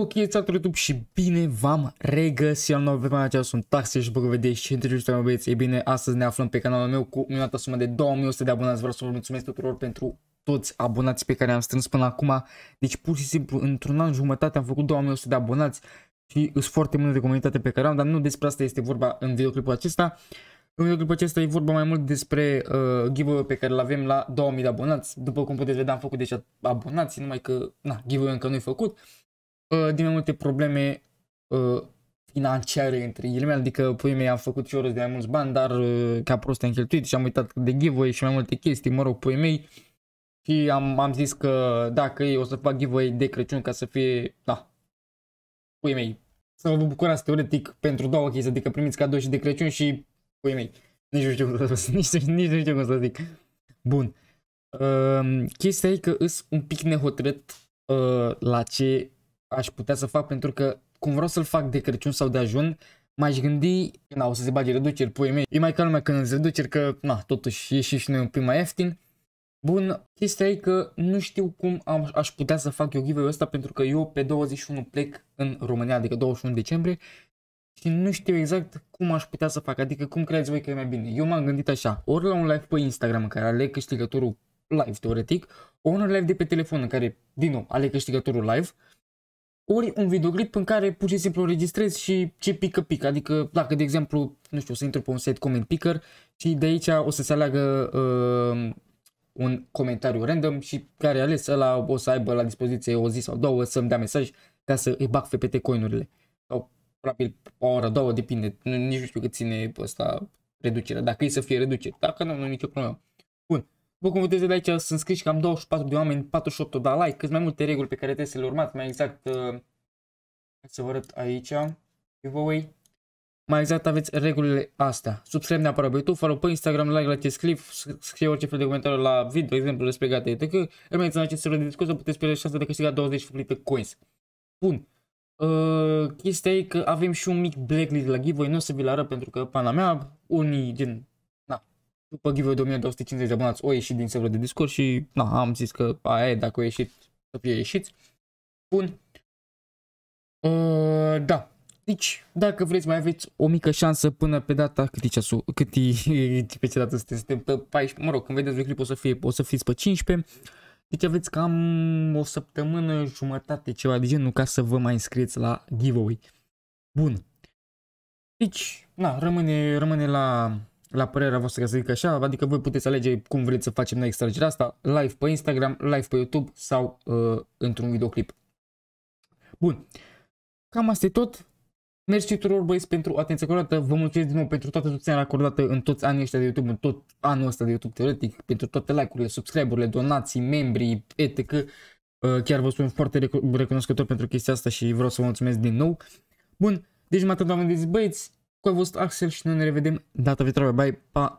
Ok, salut YouTube și bine v-am regăsit la nou aceasta sunt Taxi și bă, vedeți și întâlnirea băieți. E bine, astăzi ne aflăm pe canalul meu cu minunată sumă de 2100 de abonați. Vreau să vă mulțumesc tuturor pentru toți abonații pe care am strâns până acum. Deci pur și simplu, într-un an jumătate am făcut 2100 de abonați și sunt foarte multe de comunitate pe care am, dar nu despre asta este vorba în videoclipul acesta. În videoclipul acesta e vorba mai mult despre uh, giveaway pe care îl avem la 2000 de abonați. După cum puteți vedea, am făcut deja abonați, numai că na, giveaway încă nu e făcut. Ă, din mai multe probleme ă, financiare între ghilimele, adică pui mei am făcut și de mai mulți bani, dar ă, ca prost am cheltuit și am uitat de giveaway și mai multe chestii, mă rog, pui mei. Și am, am zis că dacă ei o să fac giveaway de Crăciun ca să fie, da, pui mei, să vă bucurați teoretic pentru două chestii, adică primiți cadou și de Crăciun și pui mei. Nici nu știu cum să zic, nici, nici nu știu cum să zic. Bun. Uh, chestia e că îs un pic nehotărât uh, la ce aș putea să fac pentru că cum vreau să-l fac de Crăciun sau de Ajun, m-aș gândi na, o să se bage reduceri, pui mei, e mai ca lumea când îți reduceri că, na, totuși ieși și noi un pic mai ieftin. Bun, chestia e că nu știu cum am, aș putea să fac eu giveaway-ul ăsta pentru că eu pe 21 plec în România, adică 21 decembrie și nu știu exact cum aș putea să fac, adică cum credeți voi că e mai bine. Eu m-am gândit așa, ori la un live pe Instagram în care aleg câștigătorul live teoretic, ori un live de pe telefon în care, din nou, aleg câștigătorul live ori un videoclip în care pur și simplu registrezi și ce pică pică, adică dacă de exemplu, nu știu, o să intru pe un site comment picker și de aici o să se aleagă uh, un comentariu random și care ales ăla o să aibă la dispoziție o zi sau două să-mi dea mesaj ca să îi bag FPT coinurile. Sau probabil o oră, două, depinde, nici nu știu cât ține ăsta reducerea, dacă e să fie reducere, dacă nu, nu nicio problemă. Bă, cum vedeți de aici sunt că cam 24 de oameni, 48 de like, cât mai multe reguli pe care trebuie să le urmați, mai exact, uh, să vă arăt aici, giveaway. Mai exact aveți regulile astea. Subscribe neapărat pe YouTube, follow pe Instagram, like la acest scrii, scrie orice fel de comentariu la video, exemplu despre gata că Rămâneți în acest fel de discuție, puteți pierde șansa de câștiga 20 de coins. Bun. Uh, chestia e că avem și un mic blacklist la giveaway, nu o să vi-l arăt pentru că pana mea, unii din după giveaway 2250 de abonați, o ieșit din serverul de Discord și na, am zis că aia e, dacă o ieșit, să fie ieșit. Bun. Uh, da. Deci, dacă vreți, mai aveți o mică șansă până pe data, cât e ceasul, cât e, pe ce dată suntem, suntem pe 14, mă rog, când vedeți clipul o să, fie, o să fiți pe 15, deci aveți cam o săptămână, jumătate, ceva de genul, ca să vă mai înscrieți la giveaway. Bun. Deci, na, rămâne, rămâne la la părerea voastră, ca să zic așa, adică voi puteți alege cum vreți să facem noi extragerea asta, live pe Instagram, live pe YouTube sau uh, într-un videoclip. Bun, cam asta e tot. Mersi tuturor băieți pentru atenția acordată, vă mulțumesc din nou pentru toată susținerea acordată în toți anii ăștia de YouTube, în tot anul ăsta de YouTube teoretic, pentru toate like-urile, subscribe-urile, donații, membrii, etc. Uh, chiar vă sunt foarte recunoscător pentru chestia asta și vreau să vă mulțumesc din nou. Bun, deci mă atât am gândit băieți, cu a fost Axel și noi ne revedem data viitoare. Bye, pa!